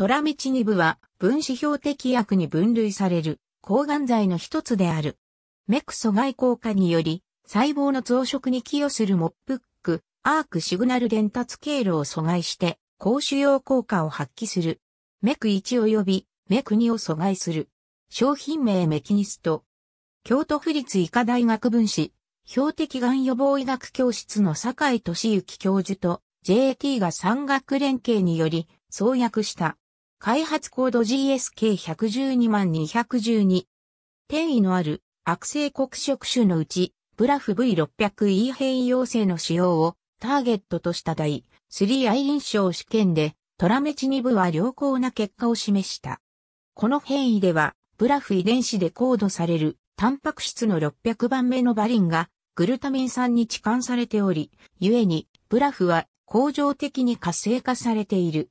トラメチニブは分子標的薬に分類される抗がん剤の一つである。メク阻害効果により細胞の増殖に寄与するモップック、アークシグナル伝達経路を阻害して高腫瘍効果を発揮する。メク1及びメク2を阻害する。商品名メキニスト。京都府立医科大学分子、標的がん予防医学教室の酒井敏之教授と j t が産学連携により創薬した開発コード GSK112 万212。転移のある悪性黒色種のうち、ブラフ V600E 変異陽性の使用をターゲットとした第 3i 臨床試験でトラメチニブは良好な結果を示した。この変異では、ブラフ遺伝子でコードされるタンパク質の600番目のバリンがグルタミン酸に置換されており、故にブラフは恒常的に活性化されている。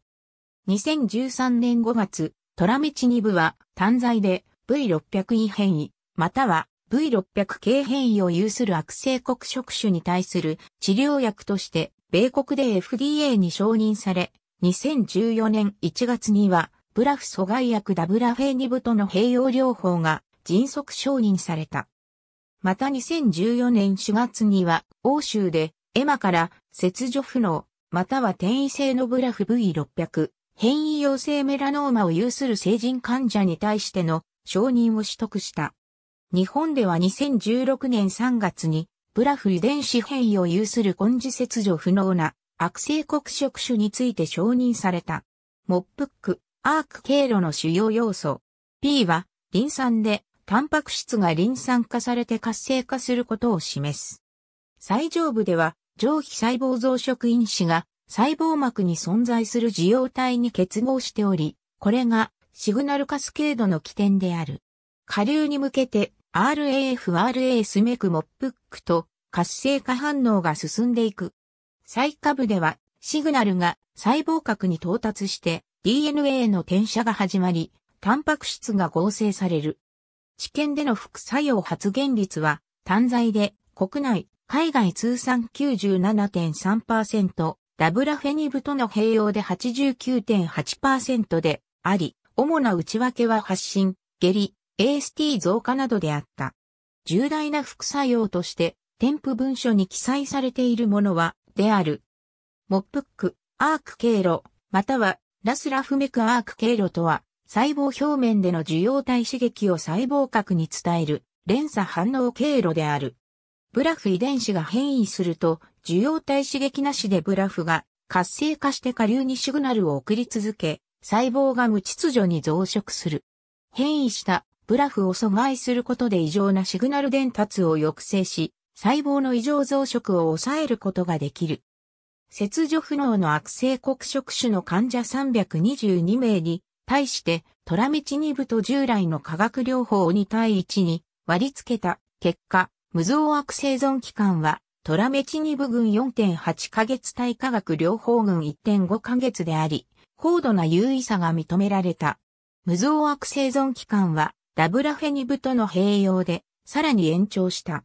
2013年5月、トラメチニブは単剤で v 6 0 0異変異、または v 6 0 0軽変異を有する悪性黒色種に対する治療薬として米国で FDA に承認され、2014年1月にはブラフ阻害薬ダブラフェニブとの併用療法が迅速承認された。また2014年4月には欧州でエマから切除不能または転移性のブラフ V600 変異陽性メラノーマを有する成人患者に対しての承認を取得した。日本では2016年3月に、ブラフ遺伝子変異を有する根治切除不能な悪性黒色種について承認された。モップック、アーク経路の主要要素。P は、リン酸で、タンパク質がリン酸化されて活性化することを示す。最上部では、上皮細胞増殖因子が細胞膜に存在する受容体に結合しており、これがシグナルカスケードの起点である。下流に向けて RAFRA スメクモップックと活性化反応が進んでいく。最下部ではシグナルが細胞核に到達して DNA の転写が始まり、タンパク質が合成される。治験での副作用発現率は単剤で国内、海外通算97.3%、ダブラフェニブとの併用で89.8%であり、主な内訳は発疹、下痢、AST 増加などであった。重大な副作用として、添付文書に記載されているものは、である。モップック、アーク経路、または、ラスラフメクアーク経路とは、細胞表面での受容体刺激を細胞核に伝える、連鎖反応経路である。ブラフ遺伝子が変異すると、受容体刺激なしでブラフが活性化して下流にシグナルを送り続け、細胞が無秩序に増殖する。変異したブラフを阻害することで異常なシグナル伝達を抑制し、細胞の異常増殖を抑えることができる。切除不能の悪性黒色種の患者322名に対して、トラミチニブと従来の化学療法を2対1に割り付けた結果、無造悪生存期間はトラメチニブ群4.8ヶ月対化学療法群1.5ヶ月であり、高度な優位さが認められた。無増悪生存期間はダブラフェニブとの併用でさらに延長した。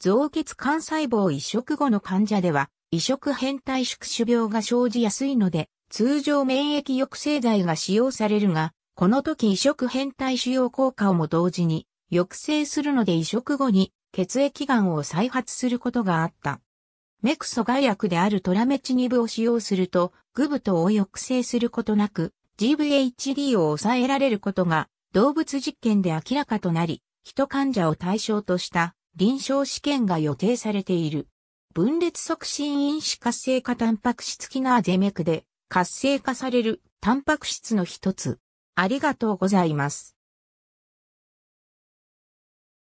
増血幹細胞移植後の患者では移植変態宿主病が生じやすいので通常免疫抑制剤が使用されるが、この時移植変態使用効果をも同時に抑制するので移植後に血液癌を再発することがあった。メクソ外薬であるトラメチニブを使用すると、グブトを抑制することなく、GVHD を抑えられることが動物実験で明らかとなり、人患者を対象とした臨床試験が予定されている。分裂促進因子活性化タンパク質キナーゼメクで活性化されるタンパク質の一つ。ありがとうございます。